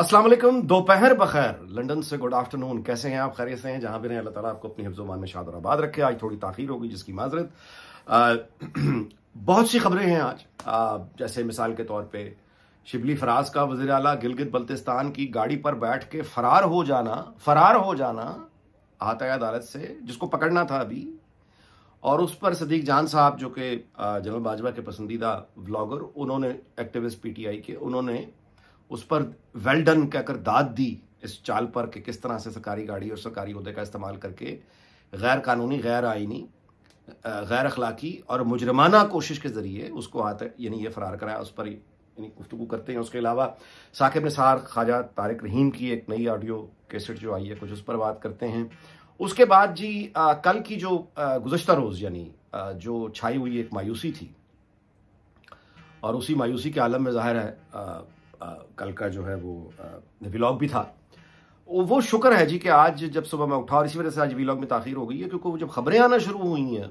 असलम दोपहर बखैर लंदन से गुड आफ्टरनून कैसे हैं आप खैरियत से हैं जहां भी रहे अल्लाह ताला आपको अपनी हफ्जोमान में शादर आबाद रखे आज थोड़ी ताखिर होगी जिसकी माजरत बहुत सी खबरें हैं आज आ, जैसे मिसाल के तौर पे शिबली फराज का वजी अला गिलगित बल्तिस्तान की गाड़ी पर बैठ के फरार हो जाना फरार हो जाना आता है अदालत से जिसको पकड़ना था अभी और उस पर सदीक जान साहब जो कि जनरल बाजवा के पसंदीदा ब्लॉगर उन्होंने एक्टिविस्ट पी के उन्होंने उस पर वेल डन कहकर दाद दी इस चाल पर कि किस तरह से सरकारी गाड़ी और सरकारी अहदे का इस्तेमाल करके गैर कानूनी गैर आइनी गैर अखलाकी और मुजरमाना कोशिश के ज़रिए उसको हाथ यानी ये फ़रार कराया उस पर यानी गुफ्तु करते हैं उसके अलावा साकिब निसार ख्वाजा तारक रहीम की एक नई ऑडियो कैसेट जो आई है कुछ उस पर बात करते हैं उसके बाद जी आ, कल की जो गुजशत रोज़ यानी जो छाई हुई एक मायूसी थी और उसी मायूसी के आलम में ज़ाहिर है आ, कल का जो है वो विलॉग भी था वो शुक्र है जी कि आज जब सुबह मैं उठा और इसी वजह से आज व्लॉग में ताखिर हो गई है क्योंकि जब खबरें आना शुरू हुई हैं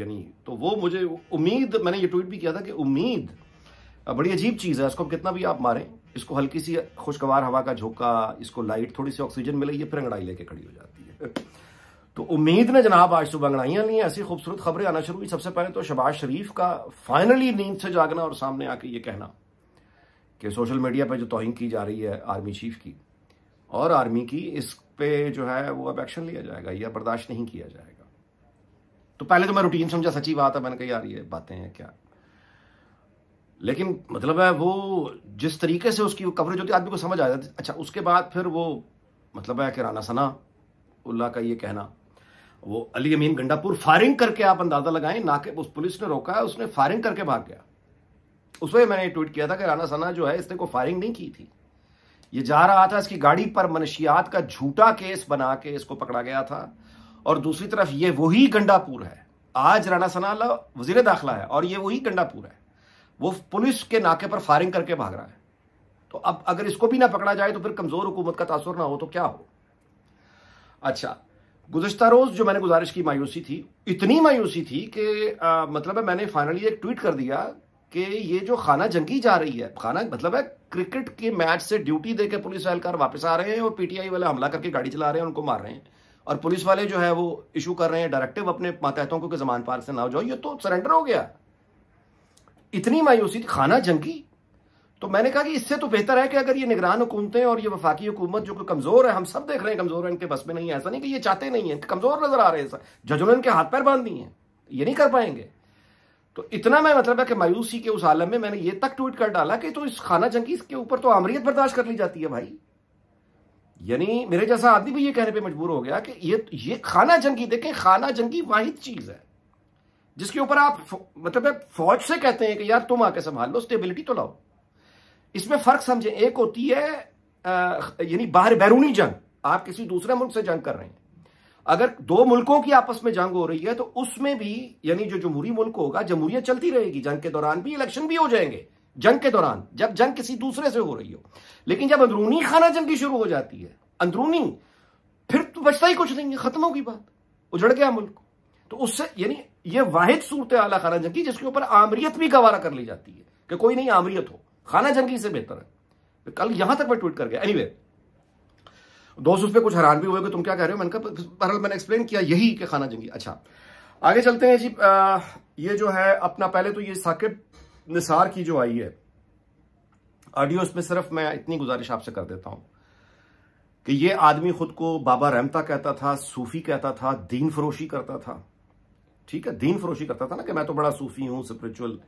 यानी तो वो मुझे उम्मीद मैंने ये ट्वीट भी किया था कि उम्मीद बड़ी अजीब चीज़ है इसको कितना भी आप मारें इसको हल्की सी खुशगवार हवा का झोंका इसको लाइट थोड़ी सी ऑक्सीजन मिले ये फिर अंगड़ाई लेके खड़ी हो जाती है तो उम्मीद ने जनाब आज सुबह अंगड़ाइयाँ ली ऐसी खूबसूरत खबरें आना शुरू हुई सबसे पहले तो शबाज शरीफ का फाइनली नींद से जागना और सामने आके ये कहना कि सोशल मीडिया पे जो तोहिंग की जा रही है आर्मी चीफ की और आर्मी की इस पे जो है वो अब एक्शन लिया जाएगा या बर्दाश्त नहीं किया जाएगा तो पहले तो मैं रूटीन समझा सच्ची बात है मैंने आ यार ये बातें हैं क्या लेकिन मतलब है वो जिस तरीके से उसकी कवरेज होती आदमी को समझ आ जाती अच्छा उसके बाद फिर वो मतलब है कि राना सना उल्ला का ये कहना वो अली अमीन गंडापुर फायरिंग करके आप अंदाजा लगाएं ना कि उस पुलिस ने रोका है उसने फायरिंग करके भाग गया उस उसमें मैंने ट्वीट किया था कि राना सना जो है इसने कोई फायरिंग नहीं की थी ये जा रहा था इसकी गाड़ी पर मनशियात का झूठा केस बना के इसको पकड़ा गया था और दूसरी तरफ ये वही गंडापुर है आज राना सना वजीर दाखिला है और ये वही गंडापुर है वो पुलिस के नाके पर फायरिंग करके भाग रहा है तो अब अगर इसको भी ना पकड़ा जाए तो फिर कमजोर हुकूमत का तासर ना हो तो क्या हो अच्छा गुजश्ता रोज जो मैंने गुजारिश की मायूसी थी इतनी मायूसी थी कि मतलब मैंने फाइनली एक ट्वीट कर दिया कि ये जो खाना जंगी जा रही है खाना मतलब है क्रिकेट के मैच से ड्यूटी देकर पुलिस एहलकार वापस आ रहे हैं और पीटीआई वाले हमला करके गाड़ी चला रहे हैं उनको मार रहे हैं और पुलिस वाले जो है वो इशू कर रहे हैं डायरेक्टिव अपने मातहतों को कि जमान पार्क से ना हो जाओ ये तो सरेंडर हो गया इतनी मायूसी खाना जंगी तो मैंने कहा कि इससे तो बेहतर है कि अगर ये निगरान हुकूमतें और ये वफाकी हुकूमत जो कि कमजोर है हम सब देख रहे हैं कमजोर है इनके बस में नहीं है ऐसा नहीं कि ये चाहते नहीं है कमजोर नजर आ रहे हैं जजों ने इनके हाथ पैर बांध दिए ये नहीं कर पाएंगे तो इतना मैं मतलब है कि मायूसी के उस आलम में मैंने ये तक ट्वीट कर डाला कि तो इस खाना जंगी के ऊपर तो आमरीत बर्दाश्त कर ली जाती है भाई यानी मेरे जैसा आदमी भी ये कहने पे मजबूर हो गया कि ये ये खाना जंगी देखें खाना जंगी वाहिद चीज है जिसके ऊपर आप मतलब फौज से कहते हैं कि यार तुम आके संभाल लो स्टेबिलिटी तो लाओ इसमें फर्क समझें एक होती है यानी बाहर बैरूनी जंग आप किसी दूसरे मुल्क से जंग कर रहे हैं अगर दो मुल्कों की आपस में जंग हो रही है तो उसमें भी यानी जो जमहूरी मुल्क होगा जमहूरियत चलती रहेगी जंग के दौरान भी इलेक्शन भी हो जाएंगे जंग के दौरान जब जंग किसी दूसरे से हो रही हो लेकिन जब अंदरूनी खाना जंगी शुरू हो जाती है अंदरूनी फिर तो बचता ही कुछ नहीं है खत्म होगी बात उजड़ गया मुल्क तो उससे यानी यह वाहिद सूरत आला खाना जंगी जिसके ऊपर आमरीत भी गवारा कर ली जाती है कि कोई नहीं आमरीत हो खाना जंगी से बेहतर है कल यहां तक मैं ट्वीट कर गया एनी anyway, दोस्त उस पर कुछ हैरान भी हुए कि तुम क्या कह रहे हो मैंने कहा मैंने एक्सप्लेन किया यही कि खाना जंगी अच्छा आगे चलते हैं जी आ, ये जो है अपना पहले तो ये साकिब निसार की जो आई है ऑडियो उसमें सिर्फ मैं इतनी गुजारिश आपसे कर देता हूं कि ये आदमी खुद को बाबा रहमता कहता था सूफी कहता था दीन फरोशी करता था ठीक है दीन फरोशी करता था ना कि मैं तो बड़ा सूफी हूं स्पिरिचुअल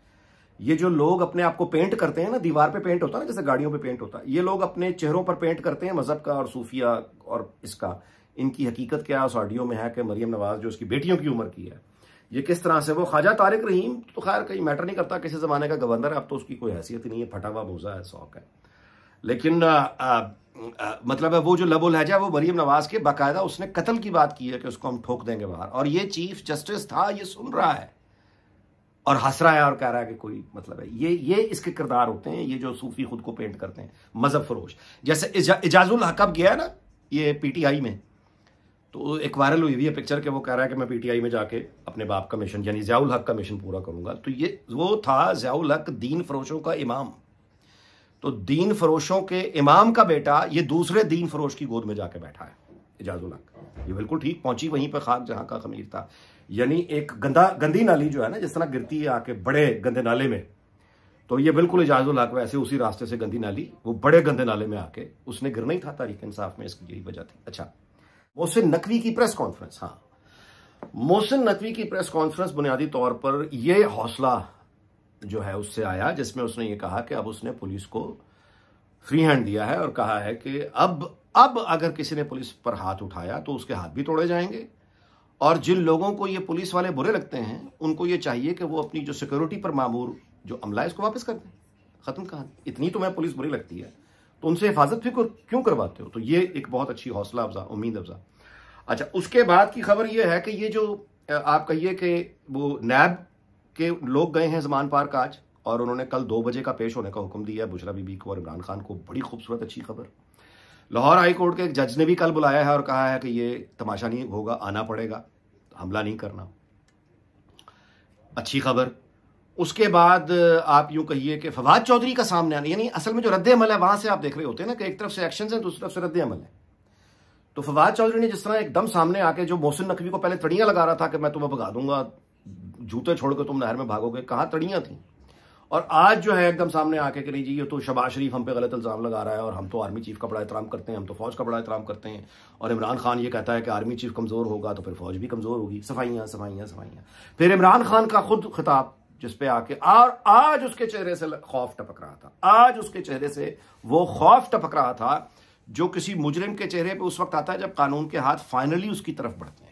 ये जो लोग अपने आप को पेंट करते हैं ना दीवार पे पेंट होता है ना जैसे गाड़ियों पे पेंट होता है ये लोग अपने चेहरों पर पेंट करते हैं मजहब का और सूफिया और इसका इनकी हकीकत क्या उस ऑडियो में है कि मरियम नवाज जो उसकी बेटियों की उम्र की है ये किस तरह से वो ख्वाजा तारिक रहीम तो खैर कहीं मैटर नहीं करता किसी जमाने का गवर्नर है अब तो उसकी कोई हैसियत ही नहीं है फटा हुआ मोजा है शौक है लेकिन आ, आ, आ, मतलब है वो जो लबो लहजा वो मरीम नवाज के बाकायदा उसने कत्ल की बात की है कि उसको हम ठोक देंगे बाहर और ये चीफ जस्टिस था ये सुन रहा है और हंस रहा है और कह रहा है कि कोई मतलब है ये ये इसके किरदार होते हैं ये जो सूफी खुद को पेंट करते हैं मजहब फरोश जैसे इजा, इजाजुल हकब गया ना ये पीटीआई में तो एक वायरल हुई हुई है पिक्चर के वो कह रहा है कि मैं पीटीआई में जाके अपने बाप का मिशन यानी जयाउल हक का मिशन पूरा करूंगा तो ये वो था जयाउल हक दीन फरोशों का इमाम तो दीन फरोशों के इमाम का बेटा ये दूसरे दीन फरोश की गोद में जाके बैठा है इजाजुल हक ये बिल्कुल ठीक पहुंची वहीं पर खाक जहां का खमीर था यानी एक गंदा गंदी नाली जो है ना जिस तरह गिरती है आके बड़े गंदे नाले में तो ये बिल्कुल इजाजुल हक वैसे उसी रास्ते से गंदी नाली वो बड़े गंदे नाले में आके उसने गिरना ही था तारीख इंसाफ में इसकी यही वजह थी अच्छा मोहसिन नकवी की प्रेस कॉन्फ्रेंस हाँ मोहसिन नकवी की प्रेस कॉन्फ्रेंस बुनियादी तौर पर यह हौसला जो है उससे आया जिसमें उसने ये कहा कि अब उसने पुलिस को फ्री हैंड दिया है और कहा है कि अब अब अगर किसी ने पुलिस पर हाथ उठाया तो उसके हाथ भी तोड़े जाएंगे और जिन लोगों को ये पुलिस वाले बुरे लगते हैं उनको ये चाहिए कि वो अपनी जो सिक्योरिटी पर मामूर जो अमला है इसको वापस कर दें ख़त्म कहा इतनी तो मैं पुलिस बुरी लगती है तो उनसे हिफाजत फिक्र क्यों करवाते हो तो ये एक बहुत अच्छी हौसला अफजा उम्मीद अफजा अच्छा उसके बाद की खबर ये है कि ये जो आप कहिए कि वो नैब के लोग गए हैं जमान पार्क आज और उन्होंने कल दो बजे का पेश होने का हुक्म दिया है बुशरा बीबी को और इमरान खान को बड़ी खूबसूरत अच्छी खबर लाहौर हाई कोर्ट के एक जज ने भी कल बुलाया है और कहा है कि ये तमाशा नहीं होगा आना पड़ेगा हमला नहीं करना अच्छी खबर उसके बाद आप यूं कहिए कि फवाद चौधरी का सामने आना यानी असल में जो रद्द अमल है वहां से आप देख रहे होते हैं ना कि एक तरफ से एक्शन है दूसरी तरफ से रद्द अमल है तो फवाद चौधरी ने जिस तरह एकदम सामने आके जो मोहसिन नकवी को पहले तड़ियां लगा रहा था कि मैं तुम्हें भगा दूंगा जूते छोड़कर तुम नहर में भागोगे कहा तड़ियां थी और आज जो है एकदम सामने आके कि नहीं जी ये तो शबाज शरीफ हम पे गलत इल्ज़ाम लगा रहा है और हम तो आर्मी चीफ का बड़ा एहतराम करते हैं हम तो फौज का बड़ा एहतराम करते हैं और इमरान खान ये कहता है कि आर्मी चीफ कमज़ोर होगा तो फिर फौज भी कमज़ोर होगी सफाइयाँ सफाइयाँ सफाइयां फिर इमरान खान का खुद खिताब जिस पे आके और आज उसके चेहरे से खौफ टपक रहा था आज उसके चेहरे से वो खौफ टपक रहा था जो किसी मुजरिम के चेहरे पर उस वक्त आता है जब कानून के हाथ फाइनली उसकी तरफ बढ़ते हैं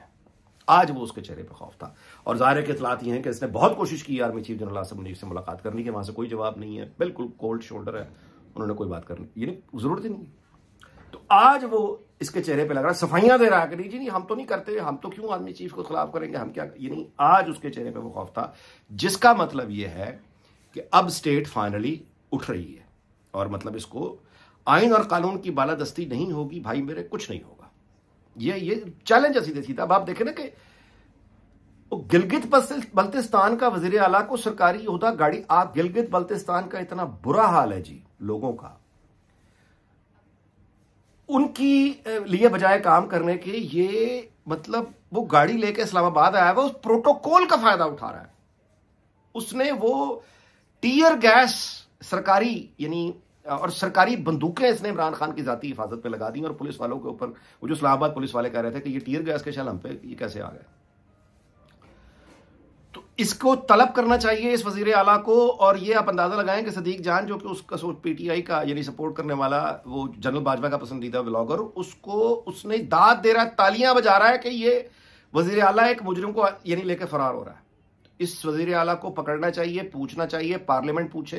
आज वो उसके चेहरे पर खौफ था और ज़ाहिर के इतलात ये हैं कि इसने बहुत कोशिश की army chief general Asim Munir से मुलाकात करने की वहाँ से कोई जवाब नहीं है बिल्कुल कोल्ड शोल्डर है उन्होंने कोई बात करनी ये ज़रूरत ही नहीं तो आज वो इसके चेहरे पे लग रहा है सफाइयाँ दे रहा है कि नहीं जी नहीं हम तो नहीं करते हम तो क्यों आर्मी चीफ को खिलाफ करेंगे हम क्या ये नहीं आज उसके चेहरे पे वो खौफ था जिसका मतलब ये है कि अब स्टेट फाइनली उठ रही है और मतलब इसको आइन और कानून की बालादस्ती नहीं होगी भाई मेरे कुछ नहीं होगा ये ये चैलेंज है सीधे सीधा अब आप देखें ना कि गिलगित बल्तिस्तान का वजीर अला को सरकारी होता गाड़ी आप गिलगित बल्तिस्तान का इतना बुरा हाल है जी लोगों का उनकी लिए बजाय काम करने के ये मतलब वो गाड़ी लेके इस्लामाबाद आया हुआ उस प्रोटोकॉल का फायदा उठा रहा है उसने वो टीयर गैस सरकारी यानी और सरकारी बंदूकें इसने इमरान खान की जाती हिफाजत पे लगा दी और पुलिस वालों के ऊपर वो जो इस्लाहाबाद पुलिस वाले कह रहे थे कि ये टीयर गैस के शल हम पे ये कैसे आ गए तो इसको तलब करना चाहिए इस वजीर आला को और ये आप अंदाज़ा लगाएं कि सदीक जान जो कि उसका पी टी आई का यानी सपोर्ट करने वाला वो जनरल बाजवा का पसंदीदा ब्लॉगर उसको उसने दाद दे रहा है तालियां बजा रहा है कि ये वजीर आला एक मुजरिम को यानी लेकर फरार हो रहा है इस वजीर आला को पकड़ना चाहिए पूछना चाहिए पार्लियामेंट पूछे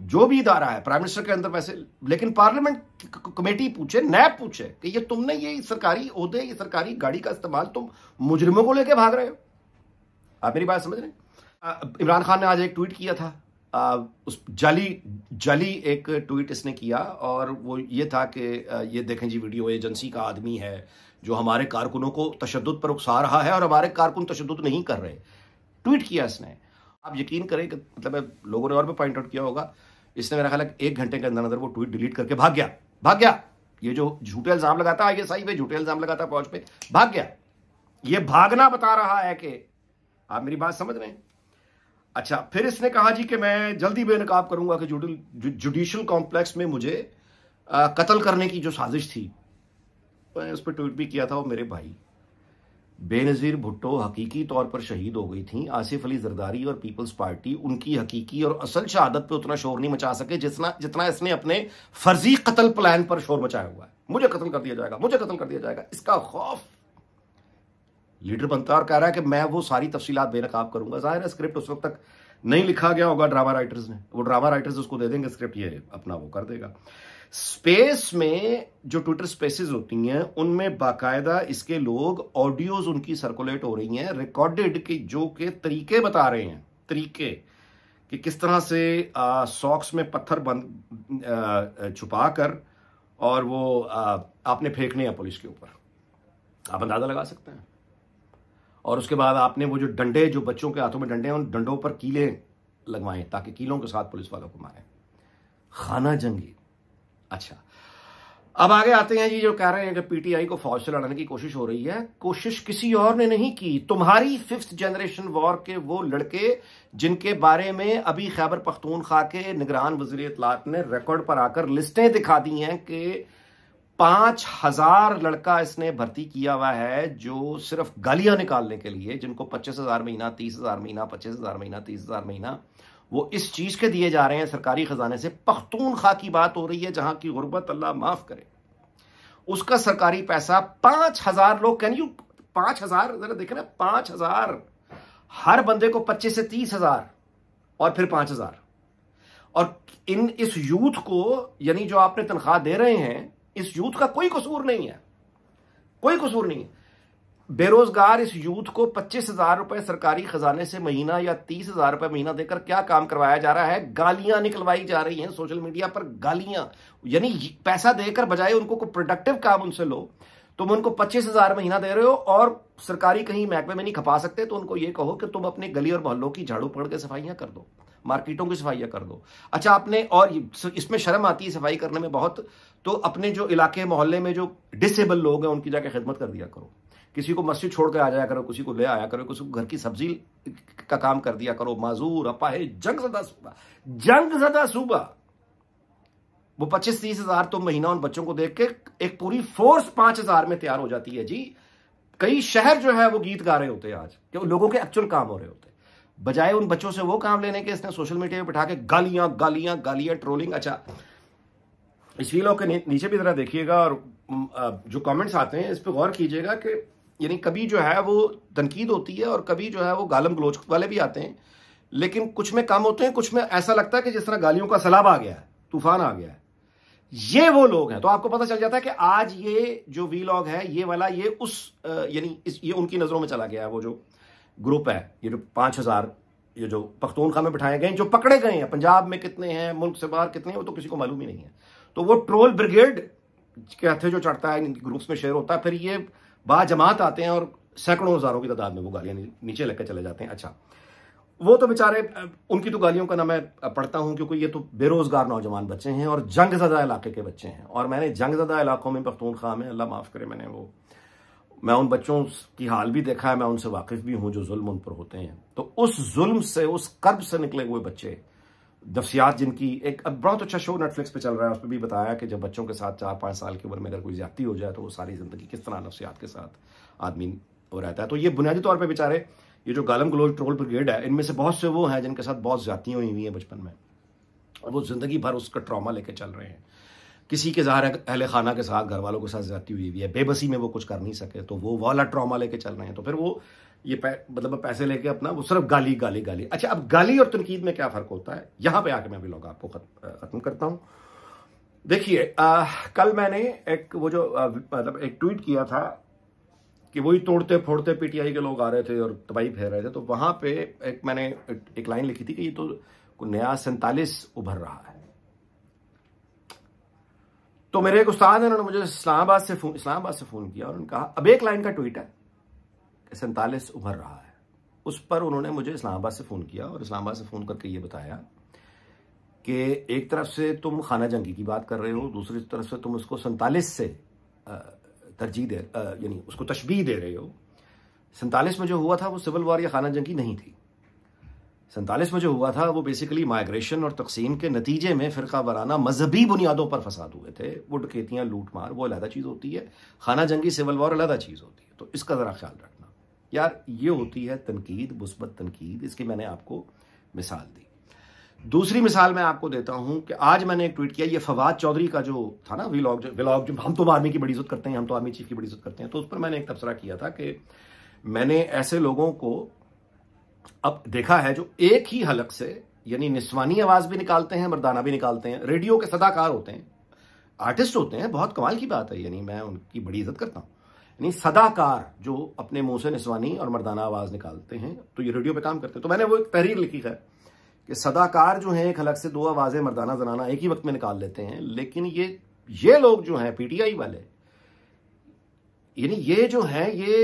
जो भी इदारा है प्राइम मिनिस्टर के अंदर वैसे लेकिन पार्लियामेंट कमेटी पूछे नैब पूछे कि ये तुमने ये सरकारी अहदे ये सरकारी गाड़ी का इस्तेमाल तुम मुजरिमों को लेके भाग रहे हो आप मेरी बात समझ रहे इमरान खान ने आज एक ट्वीट किया था आ, उस जाली जाली एक ट्वीट इसने किया और वो ये था कि ये देखें जी वीडियो एजेंसी का आदमी है जो हमारे कारकुनों को तशद पर उकसा रहा है और हमारे कारकुन तशद नहीं कर रहे ट्वीट किया इसने आप यकीन करें कि मतलब लोगों ने और भी पॉइंट आउट किया होगा इसने मेरा ख्याल एक घंटे के अंदर अंदर वो ट्वीट डिलीट करके भाग गया भाग गया ये जो झूठे इल्जाम लगाता है ये सही पे झूठे इल्जाम लगाता है पहुंच पे भाग गया ये भागना बता रहा है कि आप मेरी बात समझ रहे हैं अच्छा फिर इसने कहा जी कि मैं जल्दी बेनकाब करूंगा कि जुडिशल कॉम्प्लेक्स में मुझे कत्ल करने की जो साजिश थी मैंने उस पर ट्वीट भी किया था वो मेरे भाई बेनज़ीर भुट्टो हकीकी तौर पर शहीद हो गई थी आसिफ अली जरदारी और पीपल्स पार्टी उनकी हकीकी और असल शहादत पे उतना शोर नहीं मचा सके जितना जितना इसने अपने फर्जी कत्ल प्लान पर शोर मचाया हुआ है मुझे कत्ल कर दिया जाएगा मुझे कत्ल कर दिया जाएगा इसका खौफ लीडर बनता और कह रहा है कि मैं वो सारी तफसीत बेनकाब करूंगा जाहिर है स्क्रिप्ट उस वक्त तक नहीं लिखा गया होगा ड्रामा राइटर्स ने वो ड्रामा राइटर्स उसको दे देंगे स्क्रिप्ट ये अपना वो कर देगा स्पेस में जो ट्विटर स्पेसेस होती हैं उनमें बाकायदा इसके लोग ऑडियोज उनकी सर्कुलेट हो रही हैं रिकॉर्डेड के जो के तरीके बता रहे हैं तरीके कि किस तरह से सॉक्स में पत्थर बंद छुपा कर और वो आ, आपने फेंकने हैं पुलिस के ऊपर आप अंदाज़ा लगा सकते हैं और उसके बाद आपने वो जो डंडे जो बच्चों के हाथों में डंडे हैं उन डंडों पर कीले लगवाएं ताकि कीलों के साथ पुलिस वालों को मारें खाना जंगी अच्छा अब आगे आते हैं जी जो कह रहे हैं कि पीटीआई को फौज से लड़ने की कोशिश हो रही है कोशिश किसी और ने नहीं की तुम्हारी फिफ्थ जनरेशन वॉर के वो लड़के जिनके बारे में अभी खैबर पख्तूनख्वा के निगरान वजीर इतलात ने रिकॉर्ड पर आकर लिस्टें दिखा दी हैं कि पांच हजार लड़का इसने भर्ती किया हुआ है जो सिर्फ गालियां निकालने के लिए जिनको पच्चीस महीना तीस महीना पच्चीस महीना तीस महीना वो इस चीज़ के दिए जा रहे हैं सरकारी ख़जाने से पख्तून खा की बात हो रही है जहां की गुर्बत अल्लाह माफ़ करे उसका सरकारी पैसा पांच हज़ार लोग कैन यू पांच हज़ार ज़रा देखे ना पांच हज़ार हर बंदे को पच्चीस से तीस हज़ार और फिर पांच हज़ार और इन इस यूथ को यानी जो आपने तनख्वाह दे रहे हैं इस यूथ का कोई कसूर नहीं है कोई कसूर नहीं है बेरोजगार इस यूथ को पच्चीस हजार रुपए सरकारी खजाने से महीना या तीस हजार रुपए महीना देकर क्या काम करवाया जा रहा है गालियां निकलवाई जा रही हैं सोशल मीडिया पर गालियां यानी पैसा देकर बजाय उनको को प्रोडक्टिव काम उनसे लो तुम उनको पच्चीस हजार महीना दे रहे हो और सरकारी कहीं महकमे में नहीं खपा सकते तो उनको ये कहो कि तुम अपने गली और मोहल्लों की झाड़ू पकड़ के सफाइयां कर दो मार्केटों की सफाइयां कर दो अच्छा आपने और इसमें शर्म आती है सफाई करने में बहुत तो अपने जो इलाके मोहल्ले में जो डिसेबल लोग हैं उनकी जाके खिदमत कर दिया करो किसी को मस्जिद छोड़कर आ जाया करो किसी को ले आया करो किसी को घर की सब्जी का काम कर दिया करो माजूर अपाहे जंग सदा सूबा जंग सदा सूबा वो पच्चीस तीस हजार तो महीना उन बच्चों को देख के एक पूरी फोर्स पांच हजार में तैयार हो जाती है जी कई शहर जो है वो गीत गा रहे होते हैं आज क्यों लोगों के एक्चुअल काम हो रहे होते हैं बजाय उन बच्चों से वो काम लेने के इसने सोशल मीडिया पर बैठा के गालियां गालियां गालियां ट्रोलिंग अच्छा इस वीलॉग के नीचे भी जरा देखिएगा और जो कमेंट्स आते हैं इस पर गौर कीजिएगा कि यानी कभी जो है वो तनकीद होती है और कभी जो है वो गालम गलोच वाले भी आते हैं लेकिन कुछ में कम होते हैं कुछ में ऐसा लगता है कि जिस तरह गालियों का सलाब आ गया है तूफान आ गया है ये वो लोग हैं तो आपको पता चल जाता है कि आज ये जो वी लॉग है ये वाला ये उस यानी ये उनकी नज़रों में चला गया है वो जो ग्रुप है ये जो पांच हज़ार ये जो पख्तूनखा में बिठाए गए जो पकड़े गए हैं पंजाब में कितने हैं मुल्क से बाहर कितने हैं वो तो किसी को मालूम ही नहीं है तो वो ट्रोल ब्रिगेड के हथे जो चढ़ता है ग्रुप्स में शेयर होता है फिर ये बाजमात आते हैं और सैकड़ों हजारों की तादाद में वो गालियां नीचे लगकर चले जाते हैं अच्छा वो तो बेचारे उनकी तो गालियों का ना मैं पढ़ता हूं क्योंकि ये तो बेरोजगार नौजवान बच्चे हैं और जंग जदा इलाके के बच्चे हैं और मैंने जंग ज्यादा इलाकों में पख्तूनख्वा में अल्लाह माफ़ करे मैंने वो मैं उन बच्चों की हाल भी देखा है मैं उनसे वाकिफ भी हूं जो जुल्म उन पर होते हैं तो उस जुल्म से उस कर्ब से निकले हुए बच्चे नफसियात जिनकी एक अब बहुत अच्छा शो नेटफ्लिक्स पे चल रहा है उस पर भी बताया कि जब बच्चों के साथ चार पाँच साल की उम्र में अगर कोई ज्यादा हो जाए तो वो सारी ज़िंदगी किस तरह नफसियात के साथ आदमी हो रहता है तो ये बुनियादी तौर पर बेचारे ये जो गालम गलोल ट्रोल ब्रिगेड है इनमें से बहुत से वो हैं जिनके साथ बहुत ज्यादा हुई हुई हैं बचपन में और वो ज़िंदगी भर उसका ट्रामा लेके चल रहे हैं किसी के ज़ाहिर अहल खाना के साथ घर वालों के साथ ज्यादा हुई हुई है बेबसी में वो कुछ कर नहीं सके तो वो वाला ट्रामा लेके चल रहे हैं तो फिर वो ये मतलब पैसे लेके अपना वो सिर्फ गाली गाली गाली अच्छा अब गाली और तनकीद में क्या फ़र्क होता है यहां पे आके मैं अभी लोग आपको ख़त्म करता हूं देखिए कल मैंने एक वो जो मतलब एक ट्वीट किया था कि वही तोड़ते फोड़ते पीटीआई के लोग आ रहे थे और तबाही फेर रहे थे तो वहां पे एक मैंने एक लाइन लिखी थी कि ये तो नया सैंतालीस उभर रहा है तो मेरे एक उस्ताद है उन्होंने मुझे इस्लामाबाद से फोन इस्लामाबाद से फोन किया और उन्होंने कहा अब एक लाइन का ट्वीट है सैंतालीस उभर रहा है उस पर उन्होंने मुझे इस्लामाबाद से फ़ोन किया और इस्लामाबाद से फ़ोन करके ये बताया कि एक तरफ से तुम खाना जंगी की बात कर रहे हो दूसरी तरफ से तुम उसको सैंतालीस से तरजीह दे यानी उसको तशबी दे रहे हो सैंतालीस में जो हुआ था वो सिविल वार या खाना जंगी नहीं थी सैंतालीस में जो हुआ था वो बेसिकली माइग्रेशन और तकसीम के नतीजे में फ़िरका वराना मजहबी बुनियादों पर फसाद हुए थे वो डकेतियाँ लूट मार वो अलहदा चीज़ होती है खाना जंगी सिविल वॉर अलहदा चीज़ होती है तो इसका ज़रा ख्याल रखना यार ये होती है तनकीद मुस्बत तनकीद इसकी मैंने आपको मिसाल दी दूसरी मिसाल मैं आपको देता हूं कि आज मैंने एक ट्वीट किया ये फवाद चौधरी का जो था ना जो व्लॉग जो हम तो आर्मी की बड़ी इज्जत करते हैं हम तो आर्मी चीफ की बड़ी इज्जत करते हैं तो उस पर मैंने एक तबसरा किया था कि मैंने ऐसे लोगों को अब देखा है जो एक ही हलक से यानी निस्वानी आवाज भी निकालते हैं मरदाना भी निकालते हैं रेडियो के सदाकार होते हैं आर्टिस्ट होते हैं बहुत कमाल की बात है यानी मैं उनकी बड़ी इज्जत करता हूं यानी सदाकार जो अपने मुंह से निस्वानी और मर्दाना आवाज निकालते हैं तो ये रेडियो पे काम करते हैं तो मैंने वो एक तहरीर लिखी है कि सदाकार जो है एक अलग से दो आवाजें मर्दाना जनाना एक ही वक्त में निकाल लेते हैं लेकिन ये ये लोग जो हैं पीटीआई वाले यानी ये जो है ये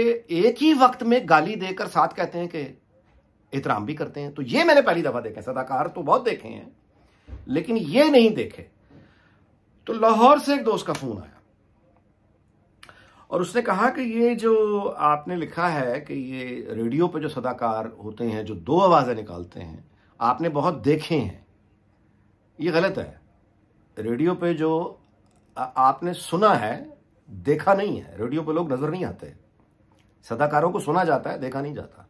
एक ही वक्त में गाली देकर साथ कहते हैं कि एहतराम भी करते हैं तो ये मैंने पहली दफा देखे सदाकार तो बहुत देखे हैं लेकिन ये नहीं देखे तो लाहौर से एक दोस्त का फोन आया और उसने कहा कि ये जो आपने लिखा है कि ये रेडियो पे जो सदाकार होते हैं जो दो आवाज़ें निकालते हैं आपने बहुत देखे हैं ये गलत है रेडियो पे जो आपने सुना है देखा नहीं है रेडियो पे लोग नज़र नहीं आते सदाकारों को सुना जाता है देखा नहीं जाता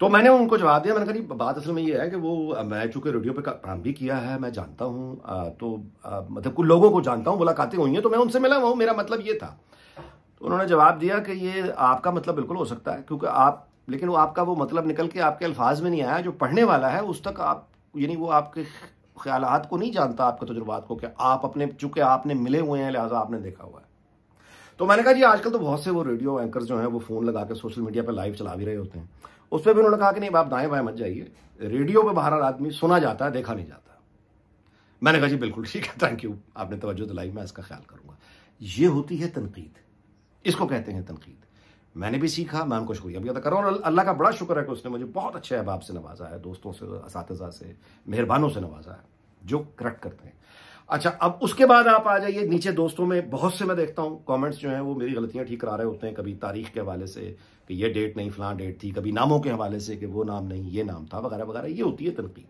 तो मैंने उनको जवाब दिया मैंने कहा बात असल में ये है कि वो मैं चूंकि रेडियो पे काम भी किया है मैं जानता हूँ तो आ, मतलब कुछ लोगों को जानता हूँ मुलाकातें हुई हैं तो मैं उनसे मिला हुआ मेरा मतलब ये था तो उन्होंने जवाब दिया कि ये आपका मतलब बिल्कुल हो सकता है क्योंकि आप लेकिन वो आपका वो मतलब निकल के आपके अल्फाज में नहीं आया जो पढ़ने वाला है उस तक आप यानी वो आपके ख्याल को नहीं जानता आपके तजुर्बात को कि आप अपने चूंकि आपने मिले हुए हैं लिहाजा आपने देखा हुआ है तो मैंने कहा जी आजकल तो बहुत से वो रेडियो एंकर जो हैं वो फ़ोन लगा के सोशल मीडिया पर लाइव चला भी रहे होते हैं उस पर भी उन्होंने कहा कि नहीं आप दाएं बाएं मत जाइए रेडियो पर बाहर आदमी सुना जाता है देखा नहीं जाता मैंने कहा जी बिल्कुल ठीक है थैंक यू आपने तोज्जो दिलाई मैं इसका ख्याल करूंगा ये होती है तनकीद इसको कहते हैं तनकीद मैंने भी सीखा मैं उनको शुक्रिया भी अदा कर रहा हूँ और अल्लाह का बड़ा शुक्र है कि उसने मुझे बहुत अच्छे अहबाब से नवाजा है दोस्तों से इस से मेहरबानों से नवाजा है जो करक्ट करते हैं अच्छा अब उसके बाद आप आ जाइए नीचे दोस्तों में बहुत से मैं देखता हूँ कमेंट्स जो हैं वो मेरी गलतियाँ ठीक करा रहे होते हैं कभी तारीख के हवाले से कि ये डेट नहीं फलां डेट थी कभी नामों के हवाले से कि वो नाम नहीं ये नाम था वगैरह वगैरह ये होती है तनकीद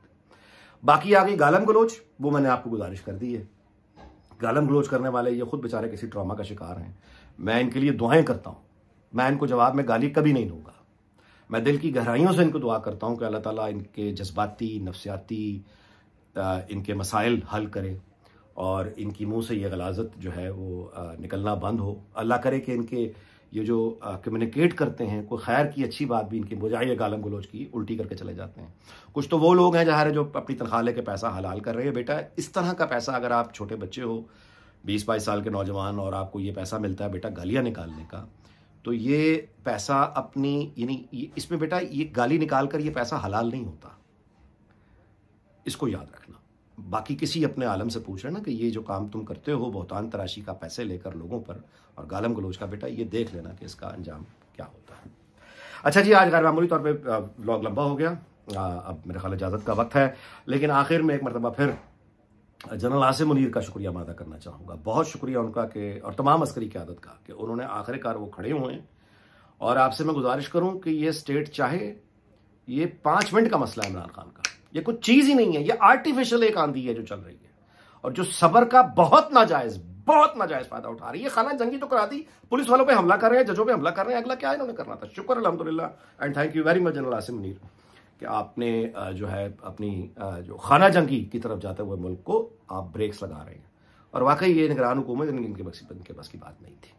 बाकी आ गई गालम गलोच वो मैंने आपको गुजारिश कर दी है गालम गलोच करने वाले ये खुद बेचारे किसी ट्रामा का शिकार हैं मैं इनके लिए दुआएं करता हूँ मैं इनको जवाब में गाली कभी नहीं दूंगा मैं दिल की गहराइयों से इनको दुआ करता हूँ कि अल्लाह ताला इनके जज्बाती नफसियाती इनके मसाइल हल करे और इनकी मुंह से ये गलाजत जो है वो निकलना बंद हो अल्लाह करे कि इनके ये जो कम्युनिकेट करते हैं कोई खैर की अच्छी बात भी इनकी बुझाई है गालम गलोच की उल्टी करके चले जाते हैं कुछ तो वो लोग हैं जहाँ जो अपनी तनख्वाह लेके पैसा हलाल कर रहे हैं बेटा इस तरह का पैसा अगर आप छोटे बच्चे हो बीस बाईस साल के नौजवान और आपको ये पैसा मिलता है बेटा गालियाँ निकालने का तो ये पैसा अपनी यानी इसमें बेटा ये गाली निकाल कर ये पैसा हलाल नहीं होता इसको याद रखना बाकी किसी अपने आलम से पूछ रहे ना कि ये जो काम तुम करते हो बहुतान तराशी का पैसे लेकर लोगों पर और गालम गलोच का बेटा ये देख लेना कि इसका अंजाम क्या होता है अच्छा जी आज गैरमूली तौर पर ब्लॉग लंबा हो गया आ, अब मेरे ख्याल इजाज़त का वक्त है लेकिन आखिर में एक मरतबा फिर जनरल आसिम मुनीर का शुक्रिया अदा करना चाहूँगा बहुत शुक्रिया उनका के और तमाम अस्करी की आदत का कि उन्होंने आखिरकार वो खड़े हुए हैं और आपसे मैं गुजारिश करूँ कि ये स्टेट चाहे ये पाँच मिनट का मसला है इमरान खान का ये कुछ चीज ही नहीं है ये आर्टिफिशियल एक आंधी है जो चल रही है और जो सबर का बहुत नाजायज बहुत नाजायज फायदा उठा रही है खाना जंगी तो करा दी पुलिस वालों पे हमला कर रहे हैं जजों पे हमला कर रहे हैं अगला क्या इन्होंने करना था शुक्र अलहमदिल्ला and thank you very much general Asim Munir कि आपने जो है अपनी जो खाना जंगी की तरफ जाते हुए मुल्क को आप ब्रेक्स लगा रहे हैं और वाकई ये निगरान हुकूमत इनके बस के बस की बात नहीं थी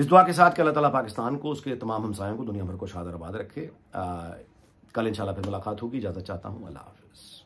इस दुआ के साथ कि अल्लाह ताला पाकिस्तान को उसके तमाम हमसायों को दुनिया भर को शादर आबाद रखे कल इंशाल्लाह फिर मुलाकात होगी इजाज़त चाहता हूँ अल्लाह हाफिज़